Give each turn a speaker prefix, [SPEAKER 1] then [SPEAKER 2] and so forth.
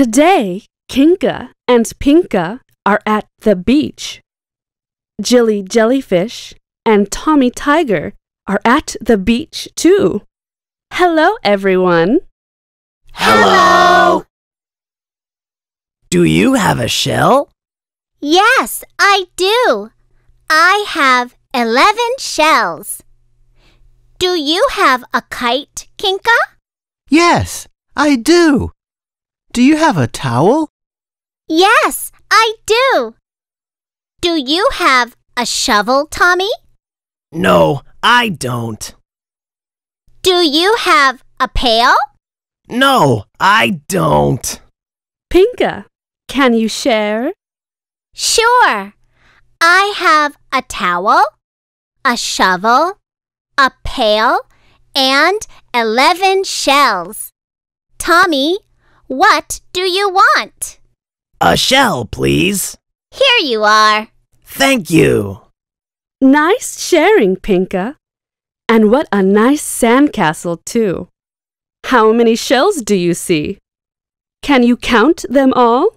[SPEAKER 1] Today, Kinka and Pinka are at the beach. Jilly Jellyfish and Tommy Tiger are at the beach too. Hello, everyone. Hello!
[SPEAKER 2] Do you have a shell?
[SPEAKER 1] Yes, I do. I have
[SPEAKER 3] 11 shells. Do you have a kite, Kinka?
[SPEAKER 2] Yes, I do. Do you have a towel?
[SPEAKER 3] Yes, I do. Do you have a shovel, Tommy?
[SPEAKER 2] No, I don't.
[SPEAKER 3] Do you have a pail? No, I
[SPEAKER 2] don't.
[SPEAKER 3] Pinka, can you share? Sure. I have a towel, a shovel, a pail, and 11 shells. Tommy, what do you want?
[SPEAKER 2] A shell, please.
[SPEAKER 1] Here you are.
[SPEAKER 2] Thank you.
[SPEAKER 1] Nice sharing, Pinka. And what a nice sandcastle, too. How many shells do you see? Can you count them all?